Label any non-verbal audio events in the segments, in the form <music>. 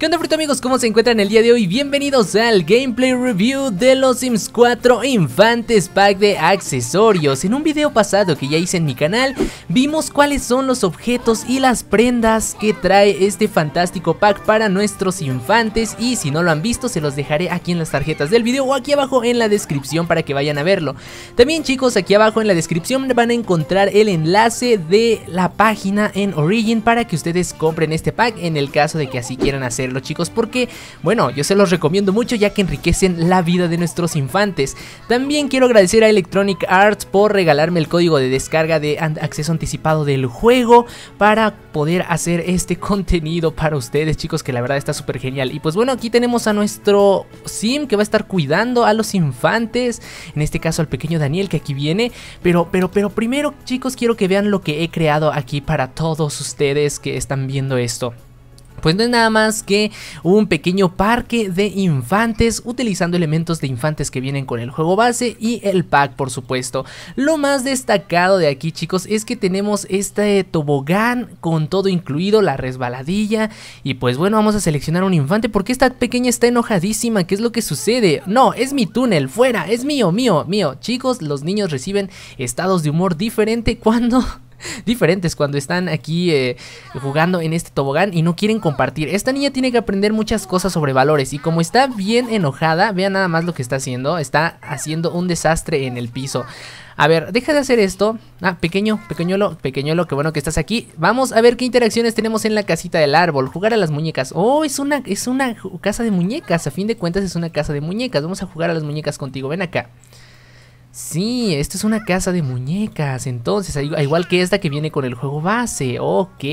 ¿Qué onda frito amigos? ¿Cómo se encuentran el día de hoy? Bienvenidos al gameplay review de los Sims 4 Infantes Pack de accesorios En un video pasado que ya hice en mi canal Vimos cuáles son los objetos y las prendas que trae este fantástico pack para nuestros infantes Y si no lo han visto se los dejaré aquí en las tarjetas del video o aquí abajo en la descripción para que vayan a verlo También chicos aquí abajo en la descripción van a encontrar el enlace de la página en Origin para que ustedes compren este pack en el caso de que así quieran hacer los chicos porque, bueno, yo se los recomiendo mucho ya que enriquecen la vida de nuestros infantes. También quiero agradecer a Electronic Arts por regalarme el código de descarga de acceso anticipado del juego para poder hacer este <laughs> contenido para ustedes chicos que la verdad está súper genial. Y pues bueno, aquí tenemos a nuestro Sim que va a estar cuidando a los infantes, en este caso al pequeño Daniel que aquí viene, pero, pero, pero primero chicos quiero que vean lo que he creado aquí para todos ustedes que están viendo esto. Pues no es nada más que un pequeño parque de infantes utilizando elementos de infantes que vienen con el juego base y el pack por supuesto. Lo más destacado de aquí chicos es que tenemos este tobogán con todo incluido, la resbaladilla y pues bueno vamos a seleccionar un infante porque esta pequeña está enojadísima, ¿qué es lo que sucede? No, es mi túnel, fuera, es mío, mío, mío. Chicos, los niños reciben estados de humor diferente cuando <laughs> diferentes cuando están aquí eh, jugando en este tobogán y no quieren compartir. Esta niña tiene que aprender muchas cosas sobre valores y como está bien enojada, vean nada más lo que está haciendo, está haciendo un desastre en el piso. A ver, deja de hacer esto. Ah, pequeño, pequeñolo, pequeñolo, que bueno que estás aquí. Vamos a ver qué interacciones tenemos en la casita del árbol. Jugar a las muñecas. Oh, es una, es una casa de muñecas. A fin de cuentas es una casa de muñecas. Vamos a jugar a las muñecas contigo. Ven acá. Sí, esto es una casa de muñecas, entonces, igual que esta que viene con el juego base, ok.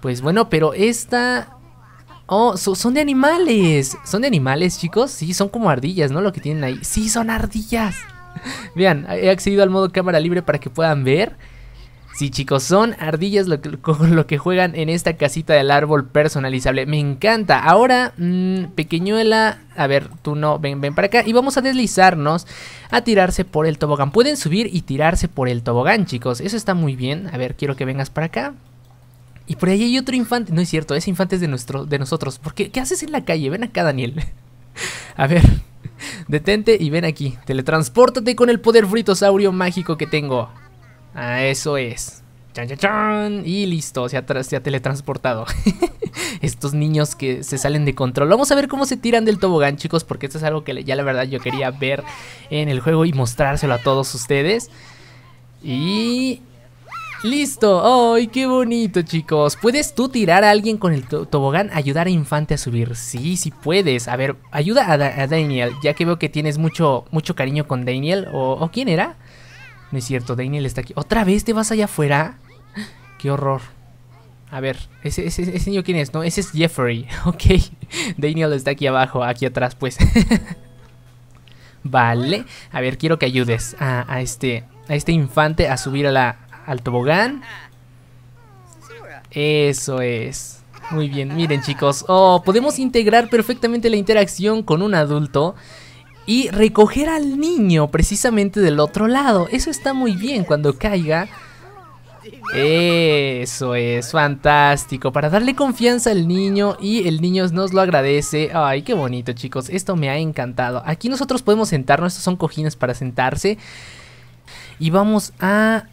Pues bueno, pero esta... Oh, son de animales, son de animales chicos, sí, son como ardillas, ¿no? Lo que tienen ahí, sí, son ardillas. <laughs> Vean, he accedido al modo cámara libre para que puedan ver... Sí, chicos, son ardillas lo que, <laughs> lo que juegan en esta casita del árbol personalizable. Me encanta. Ahora, mm, pequeñuela, a ver, tú no, ven, ven para acá. Y vamos a deslizarnos a tirarse por el tobogán. Pueden subir y tirarse por el tobogán, chicos. Eso está muy bien. A ver, quiero que vengas para acá. Y por ahí hay otro infante. No es cierto, ese infante es de, nuestro, de nosotros. ¿Por qué? ¿Qué haces en la calle? Ven acá, Daniel. <laughs> a ver, detente y ven aquí. Teletransportate con el poder fritosaurio mágico que tengo. Ah, eso es. Y listo, se ha, teletransportado. <laughs> Estos niños que se salen de control. Vamos a ver cómo se tiran del tobogán, chicos, porque esto es algo que ya la verdad yo quería ver en el juego y mostrárselo a todos ustedes. Y... ¡Listo! ¡Ay, qué bonito, chicos! ¿Puedes tú tirar a alguien con el tobogán? Ayudar a Infante a subir. Sí, sí puedes. A ver, ayuda a, Daniel, ya que veo que tienes mucho, mucho cariño con Daniel. ¿O, ¿o quién era? No es cierto, Daniel está aquí. ¿Otra vez te vas allá afuera? <laughs> Qué horror. A ver, ese, ese, niño quién es, ¿no? Ese es Jeffrey, <laughs> ok. Daniel está aquí abajo, aquí atrás, pues. <laughs> vale. A ver, quiero que ayudes a, este, a este infante a subir a la, al tobogán. Eso es. Muy bien, miren chicos. Oh, podemos integrar perfectamente la interacción con un adulto y recoger al niño precisamente del otro lado. Eso está muy bien cuando caiga. Eso es fantástico, para darle confianza al niño y el niño nos lo agradece. Ay, qué bonito chicos, esto me ha encantado. Aquí nosotros podemos sentarnos, estos son cojines para sentarse. Y vamos a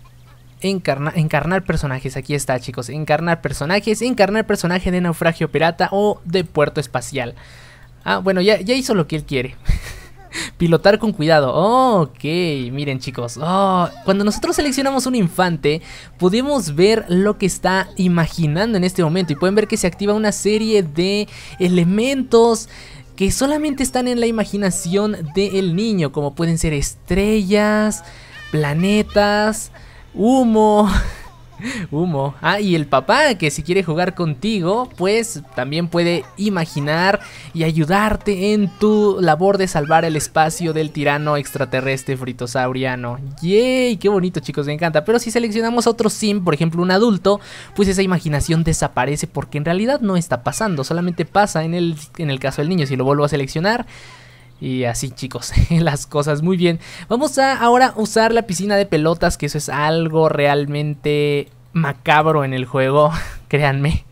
encarnar personajes. Aquí está, chicos. Encarnar personajes. Encarnar personaje de naufragio pirata o de puerto espacial. Ah, bueno, ya, ya hizo lo que él quiere. <laughs> <laughs> Pilotar con cuidado. ok, miren chicos. Oh, cuando nosotros seleccionamos un infante, podemos ver lo que está imaginando en este momento. Y pueden ver que se activa una serie de elementos que solamente están en la imaginación del niño. Como pueden ser estrellas, planetas, humo... <laughs> Humo. Ah, y el papá, que si quiere jugar contigo, pues también puede imaginar y ayudarte en tu labor de salvar el espacio del tirano extraterrestre fritosauriano. ¡Yey! ¡Qué bonito, chicos! Me encanta. Pero si seleccionamos otro sim, por ejemplo, un adulto, pues esa imaginación desaparece porque en realidad no está pasando. Solamente pasa en el, en el caso del niño. Si lo vuelvo a seleccionar, y así chicos, <laughs> las cosas muy bien. Vamos a ahora usar la piscina de pelotas, que eso es algo realmente macabro en el juego, <laughs> créanme.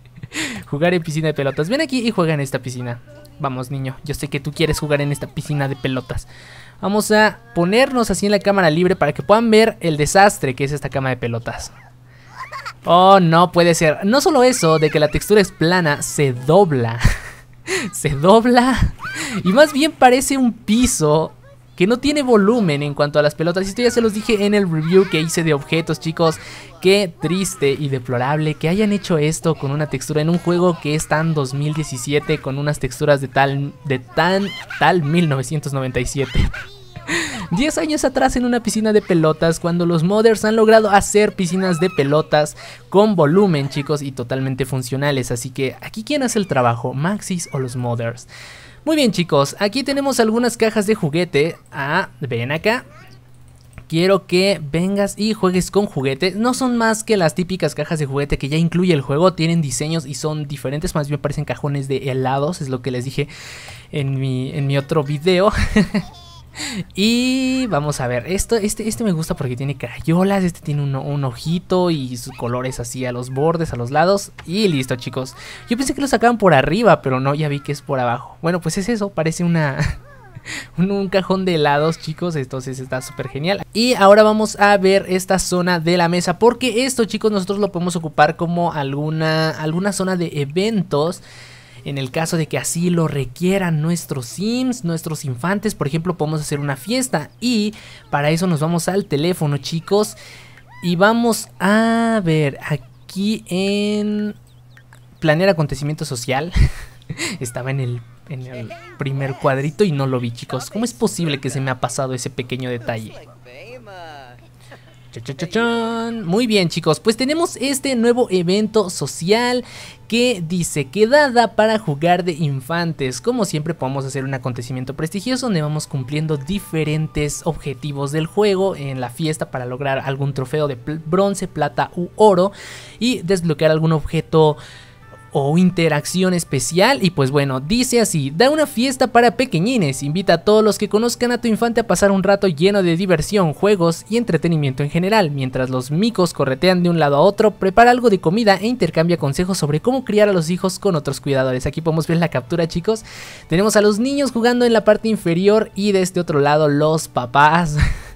Jugar en piscina de pelotas. Ven aquí y juega en esta piscina. Vamos niño, yo sé que tú quieres jugar en esta piscina de pelotas. Vamos a ponernos así en la cámara libre para que puedan ver el desastre que es esta cama de pelotas. Oh, no puede ser. No solo eso, de que la textura es plana, se dobla. <laughs> <laughs> se dobla y más bien parece un piso que no tiene volumen en cuanto a las pelotas. Esto ya se los dije en el review que hice de objetos, chicos. Qué triste y deplorable que hayan hecho esto con una textura en un juego que es tan 2017 con unas texturas de tal de tan tal 1997. 10 años atrás en una piscina de pelotas cuando los Mothers han logrado hacer piscinas de pelotas con volumen chicos y totalmente funcionales. Así que aquí quién hace el trabajo, Maxis o los Mothers. Muy bien chicos, aquí tenemos algunas cajas de juguete. Ah, ven acá quiero que vengas y juegues con juguetes. No son más que las típicas cajas de juguete que ya incluye el juego. Tienen diseños y son diferentes. Más bien parecen cajones de helados. Es lo que les dije en mi, en mi otro video. <laughs> y vamos a ver, esto, este, este me gusta porque tiene crayolas, este tiene un, ojito y sus colores así a los bordes, a los lados. Y listo chicos, yo pensé que lo sacaban por arriba, pero no, ya vi que es por abajo. Bueno, pues es eso, parece una... <laughs> un, cajón de helados chicos, entonces está súper genial Y ahora vamos a ver esta zona de la mesa Porque esto chicos nosotros lo podemos ocupar como alguna, alguna zona de eventos en el caso de que así lo requieran nuestros sims, nuestros infantes, por ejemplo, podemos hacer una fiesta y para eso nos vamos al teléfono, chicos, y vamos a ver aquí en planear acontecimiento social. <laughs> Estaba en el en el primer cuadrito y no lo vi, chicos. ¿Cómo es posible que se me ha pasado ese pequeño detalle? Muy bien chicos, pues tenemos este nuevo evento social que dice quedada para jugar de infantes. Como siempre podemos hacer un acontecimiento prestigioso donde vamos cumpliendo diferentes objetivos del juego en la fiesta para lograr algún trofeo de bronce, plata u oro y desbloquear algún objeto o interacción especial y pues bueno, dice así, da una fiesta para pequeñines, invita a todos los que conozcan a tu infante a pasar un rato lleno de diversión, juegos y entretenimiento en general, mientras los micos corretean de un lado a otro, prepara algo de comida e intercambia consejos sobre cómo criar a los hijos con otros cuidadores, aquí podemos ver la captura chicos, tenemos a los niños jugando en la parte inferior y de este otro lado los papás. <laughs>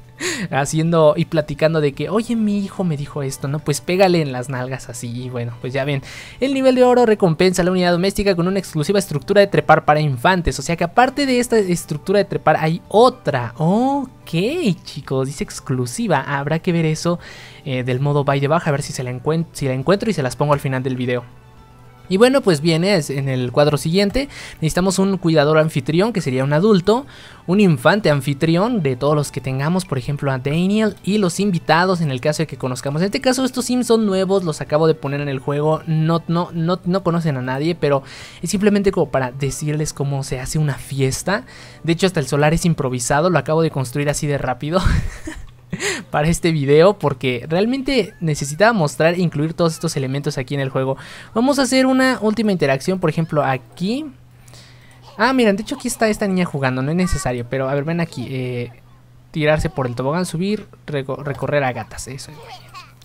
haciendo y platicando de que, oye, mi hijo me dijo esto, ¿no? Pues pégale en las nalgas así. Y bueno, pues ya ven. El nivel de oro recompensa la unidad doméstica con una exclusiva estructura de trepar para infantes. O sea que aparte de esta estructura de trepar hay otra. Ok, chicos, dice exclusiva. Habrá que ver eso eh, del modo by de baja, a ver si, se la si la encuentro y se las pongo al final del video. Y bueno, pues viene en el cuadro siguiente. Necesitamos un cuidador anfitrión, que sería un adulto, un infante anfitrión de todos los que tengamos, por ejemplo a Daniel y los invitados en el caso de que conozcamos. En este caso estos Sims son nuevos, los acabo de poner en el juego, no, no, no, no conocen a nadie, pero es simplemente como para decirles cómo se hace una fiesta. De hecho hasta el solar es improvisado, lo acabo de construir así de rápido. <laughs> <laughs> para este video porque realmente necesitaba mostrar e incluir todos estos elementos aquí en el juego. Vamos a hacer una última interacción, por ejemplo, aquí. Ah, miren, de hecho aquí está esta niña jugando, no es necesario, pero a ver, ven aquí. Eh, tirarse por el tobogán, subir, recorrer a gatas, eso.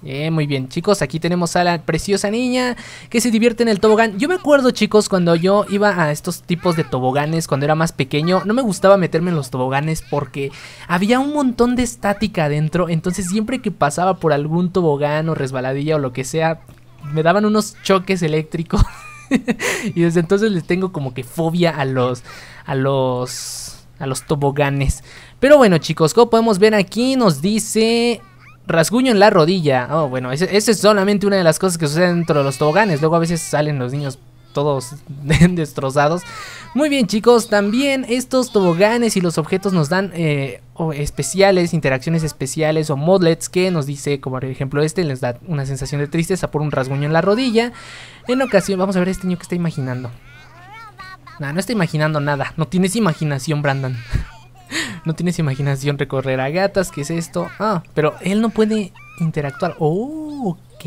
Eh, muy bien, chicos, aquí tenemos a la preciosa niña que se divierte en el tobogán. Yo me acuerdo, chicos, cuando yo iba a estos tipos de toboganes cuando era más pequeño, no me gustaba meterme en los toboganes porque había un montón de estática adentro, entonces siempre que pasaba por algún tobogán o resbaladilla o lo que sea, me daban unos choques eléctricos. <laughs> y desde entonces les tengo como que fobia a los a los a los toboganes. Pero bueno, chicos, como podemos ver aquí nos dice rasguño en la rodilla. Oh, bueno, esa es solamente una de las cosas que sucede dentro de los toboganes. Luego a veces salen los niños todos <laughs> destrozados. Muy bien chicos, también estos toboganes y los objetos nos dan eh, especiales, interacciones especiales o modlets que nos dice, como por ejemplo este, les da una sensación de tristeza por un rasguño en la rodilla. En ocasión, vamos a ver este niño que está imaginando. No, no está imaginando nada, no tienes imaginación Brandon. <laughs> No tienes imaginación recorrer a gatas, ¿qué es esto? Ah, pero él no puede interactuar. Oh, ok.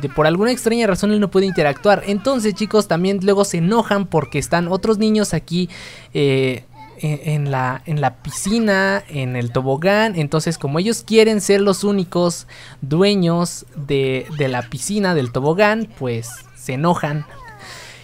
De, por alguna extraña razón él no puede interactuar. Entonces, chicos, también luego se enojan porque están otros niños aquí eh, e, en, la, en la piscina, en el tobogán. Entonces, como ellos quieren ser los únicos dueños de, de la piscina, del tobogán, pues se enojan.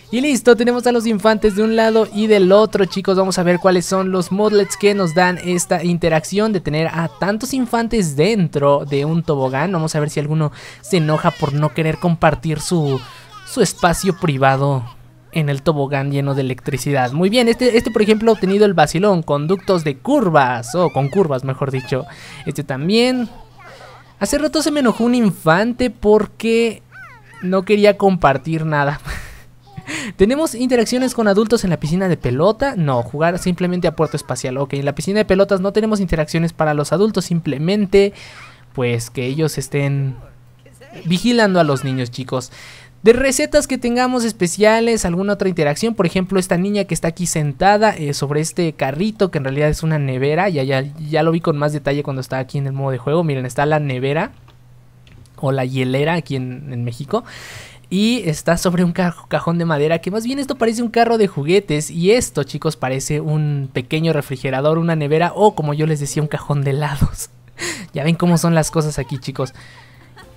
Y listo, tenemos a los infantes de un lado y del otro chicos, vamos a ver cuáles son los modlets que nos dan esta interacción de tener a tantos infantes dentro de un tobogán. Vamos a ver si alguno se enoja por no querer compartir su, su espacio privado en el tobogán lleno de electricidad. Muy bien, este, este por ejemplo ha obtenido el vacilón, conductos de curvas, o con curvas mejor dicho. Este también. Hace rato se me enojó un infante porque no quería compartir nada. <laughs> ¿Tenemos interacciones con adultos en la piscina de pelota? No, jugar simplemente a puerto espacial. Ok, en la piscina de pelotas no tenemos interacciones para los adultos, simplemente pues que ellos estén vigilando a los niños, chicos. De recetas que tengamos especiales, alguna otra interacción, por ejemplo, esta niña que está aquí sentada eh, sobre este carrito, que en realidad es una nevera, ya, ya, lo vi con más detalle cuando estaba aquí en el modo de juego, miren, está la nevera o la hielera aquí en México y está sobre un cajón de madera que más bien esto parece un carro de juguetes y esto chicos parece un pequeño refrigerador, una nevera o como yo les decía un cajón de helados. <laughs> ya ven cómo son las cosas aquí chicos.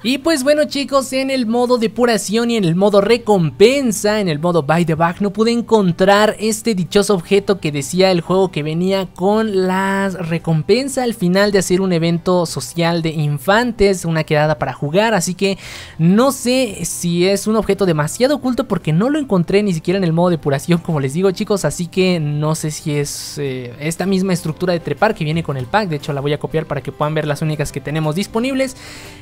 Y pues bueno chicos, en el modo depuración y en el modo recompensa, en el modo by the back, no pude encontrar este dichoso objeto que decía el juego que venía con las recompensa al final de hacer un evento social de infantes, una quedada para jugar, así que no sé si es un objeto demasiado oculto porque no lo encontré ni siquiera en el modo depuración como les digo chicos, así que no sé si es eh, esta misma estructura de trepar que viene con el pack, de hecho la voy a copiar para que puedan ver las únicas que tenemos disponibles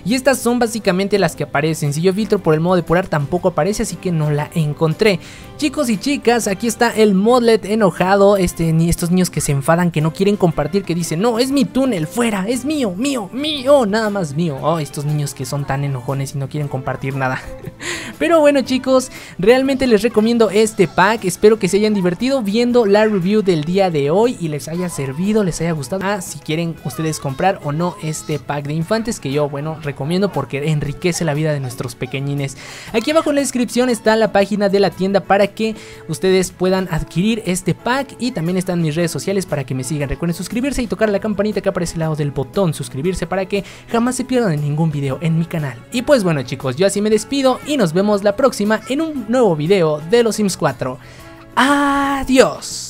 y estas son básicamente las que aparecen. Si yo filtro por el modo de depurar tampoco aparece, así que no la encontré. Chicos y chicas, aquí está el modlet enojado, este, estos niños que se enfadan, que no quieren compartir, que dicen, no, es mi túnel, fuera, es mío, mío, mío, nada más mío. Oh, estos niños que son tan enojones y no quieren compartir nada. <laughs> Pero bueno chicos, realmente les recomiendo este pack, espero que se hayan divertido viendo la review del día de hoy y les haya servido, les haya gustado. Ah, si quieren ustedes comprar o no este pack de infantes que yo, bueno, recomiendo porque enriquece la vida de nuestros pequeñines. Aquí abajo en la descripción está la página de la tienda para que ustedes puedan adquirir este pack. Y también están mis redes sociales para que me sigan. Recuerden suscribirse y tocar la campanita que aparece al lado del botón suscribirse para que jamás se pierdan ningún video en mi canal. Y pues bueno chicos, yo así me despido y nos vemos la próxima en un nuevo video de los Sims 4. Adiós.